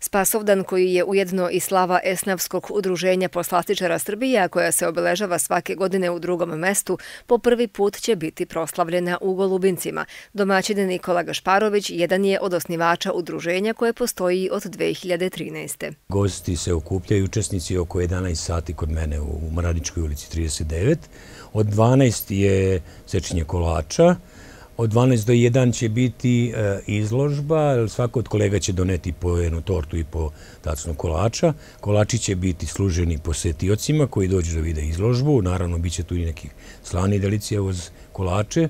Spasovdan koji je ujedno i slava Esnavskog udruženja poslastičara Srbija koja se obeležava svake godine u drugom mestu, po prvi put će biti proslavljena u Golubincima. Domaćine Nikola Gašparović jedan je od osnivača udruženja koje postoji od 2013. Gosti se okupljaju, učesnici oko 11 sati kod mene u Mradničkoj ulici 39. Od 12 je sečenje kolača, Od 12 do 1 će biti e, izložba, svako od kolega će doneti po jednu tortu i po tacnu kolača. Kolači će biti služeni posetiocima koji dođu da vide izložbu. Naravno, bit će tu i nekih slani delicija uz kolače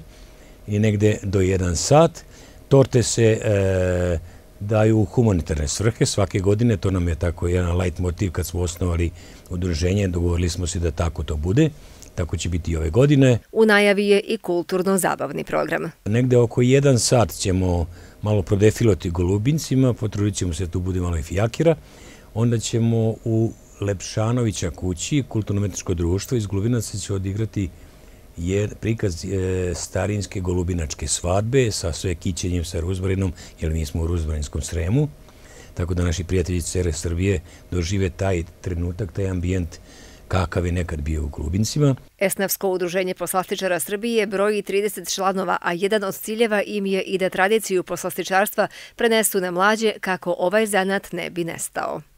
i negde do 1 sat. Torte se e, daju u humanitarne svrhe svake godine. To nam je tako jedan light motiv kad smo osnovali udruženje. Dogovorili smo se da tako to bude Tako će biti i ove godine. U najavi je i kulturno-zabavni program. Negde oko jedan sat ćemo malo prodefilati golubincima, potrudit ćemo se da tu bude malo i fijakira. Onda ćemo u Lepšanovića kući, kulturno-metričko društvo, iz Golubinaca će odigrati prikaz e, starinske golubinačke svadbe sa sve kićenjem sa Ruzbarinom, jer mi smo u Ruzbarinskom sremu. Tako da naši prijatelji Cere Srbije dožive taj trenutak, taj ambijent kakav je nekad bio u Grubincima. Esnavsko udruženje poslastičara Srbije broji 30 članova, a jedan od ciljeva im je i da tradiciju poslastičarstva prenesu na mlađe kako ovaj zanat ne bi nestao.